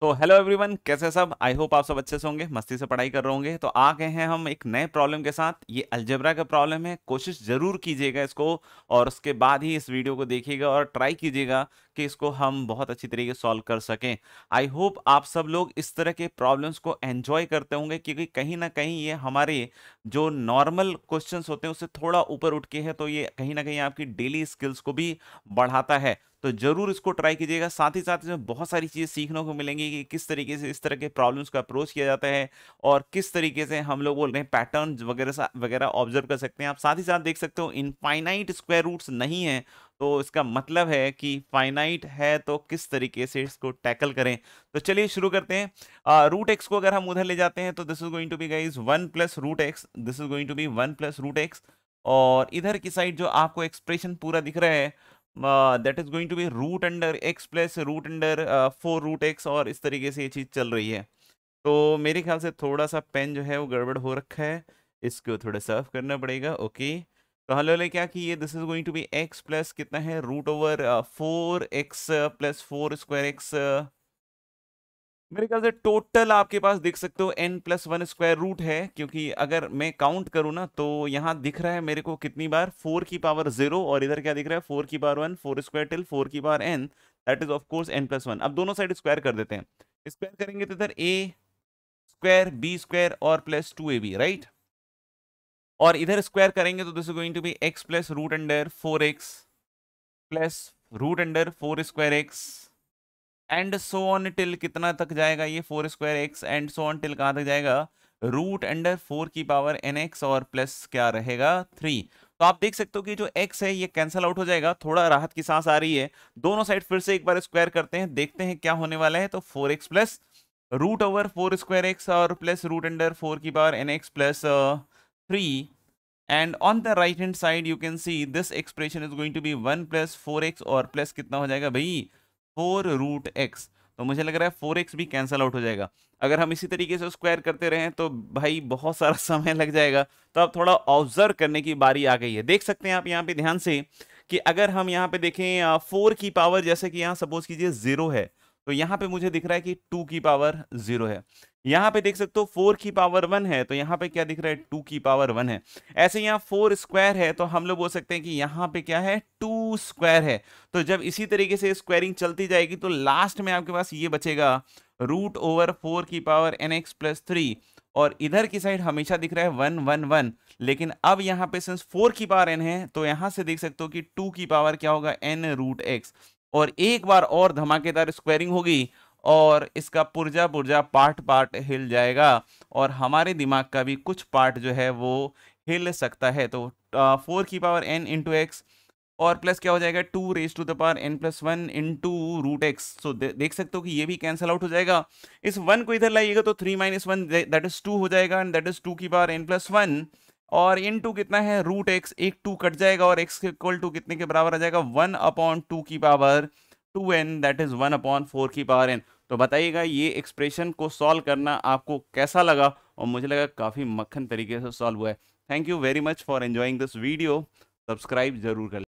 तो hello everyone कैसे सब आई होप आप सब अच्छे से होंगे मस्ती से पढ़ाई कर रहे होंगे तो आ गए हैं हम एक नए प्रॉब्लम के साथ ये अल्जेब्रा का प्रॉब्लम है कोशिश ज़रूर कीजिएगा इसको और उसके बाद ही इस वीडियो को देखिएगा और ट्राई कीजिएगा कि इसको हम बहुत अच्छी तरीके से सॉल्व कर सकें आई होप आप सब लोग इस तरह के प्रॉब्लम्स को एन्जॉय करते होंगे क्योंकि कहीं ना कहीं ये हमारे जो नॉर्मल क्वेश्चन होते हैं उससे थोड़ा ऊपर उठ के है तो ये कहीं ना कहीं आपकी डेली स्किल्स को भी बढ़ाता है तो ज़रूर इसको ट्राई कीजिएगा साथ ही साथ इसमें बहुत सारी चीज़ें सीखने को मिलेंगी कि किस तरीके से इस तरह के प्रॉब्लम्स का अप्रोच किया जाता है और किस तरीके से हम लोग बोल रहे हैं पैटर्न वगैरह वगैरह ऑब्जर्व कर सकते हैं आप साथ ही साथ देख सकते हो इनफाइनाइट स्क्वायर रूट्स नहीं है तो इसका मतलब है कि फाइनाइट है तो किस तरीके से इसको टैकल करें तो चलिए शुरू करते हैं रूट एक्स को अगर हम उधर ले जाते हैं तो this is going to be guys one plus root x this is going to be one plus root x और इधर की साइड जो आपको एक्सप्रेशन पूरा दिख रहा है that is going to be root under x plus root under four root x और इस तरीके से ये चीज़ चल रही है तो मेरे ख्याल से थोड़ा सा पेन जो है वो गड़बड़ हो रखा है इसको थोड़ा सर्व करना पड़ेगा ओके तो हल वाले क्या कि ये this is going to be x plus कितना है root over four x plus four square x मेरे ख्याल से टोटल आपके पास देख सकते हो n plus one square root है क्योंकि अगर मैं काउंट करूँ ना तो यहाँ दिख रहा है मेरे को कितनी बार फोर की पावर जीरो और इधर क्या दिख रहा है फोर की power one four square till four की power n that is of course n plus one अब दोनों साइड स्क्वायर कर देते हैं स्क्वायर करेंगे तो इधर ए स्क्वायर बी स्क्वायर और plus two a b right और इधर स्क्वायर करेंगे तो this is going to be x plus root under four x plus root under four square x and so on till कितना तक जाएगा ये four square x and so on till कहाँ तक जाएगा रूट अंडर फोर की power n x और plus क्या रहेगा थ्री तो आप देख सकते हो कि जो एक्स है ये कैंसिल आउट हो जाएगा थोड़ा राहत की सांस आ रही है दोनों साइड फिर से एक बार स्क्वायर करते हैं देखते हैं क्या होने वाला है तो four x plus root over four square x और प्लस रूट अंडर फोर की power n x plus three and on the right hand side you can see this expression is going to be one plus four x और plus कितना हो जाएगा भाई four root x तो मुझे लग रहा है फोर एक्स भी कैंसिल आउट हो जाएगा अगर हम इसी तरीके से स्क्वायर करते रहें तो भाई बहुत सारा समय लग जाएगा तो अब थोड़ा ऑब्जर्व करने की बारी आ गई है देख सकते हैं आप यहाँ पे ध्यान से कि अगर हम यहाँ पे देखें फोर की पावर जैसे कि यहाँ सपोज कीजिए ज़ीरो है तो यहाँ पे मुझे दिख रहा है कि टू की पावर जीरो है यहाँ पे देख सकते हो फोर की पावर वन है तो यहाँ पे क्या दिख रहा है टू की पावर वन है ऐसे यहाँ फोर स्क्वायर है तो हम लोग बोल सकते हैं कि यहाँ पे क्या है टू स्क्वायर है तो जब इसी तरीके से स्क्वायरिंग चलती जाएगी तो लास्ट में आपके पास ये बचेगा रूट ओवर फोर की power n x plus three और इधर की साइड हमेशा दिख रहा है वन वन वन लेकिन अब यहाँ पे सिंस फोर की पावर एन है तो यहाँ से देख सकते हो कि टू की पावर क्या होगा एन रूट एक्स और एक बार और धमाकेदार स्क्वायरिंग होगी और इसका पुर्जा पुर्जा पार्ट पार्ट हिल जाएगा और हमारे दिमाग का भी कुछ पार्ट जो है वो हिल सकता है तो फोर की पावर एन इंटू एक्स और प्लस क्या हो जाएगा two raise to the power n plus one into root x so देख सकते हो कि ये भी कैंसिल आउट हो जाएगा इस वन को इधर लाइएगा तो three minus one that is two हो जाएगा एंड दैट इज टू की पावर एन प्लस वन और इन टू कितना है रूट एक्स एक टू कट जाएगा और एक्स इक्वल टू कितने के बराबर आ जाएगा वन अपॉन टू की power two n that is one upon four की पावर एन तो बताइएगा ये एक्सप्रेशन को सॉल्व करना आपको कैसा लगा और मुझे लगा काफ़ी मक्खन तरीके से सॉल्व हुआ है thank you very much for enjoying this video subscribe जरूर कर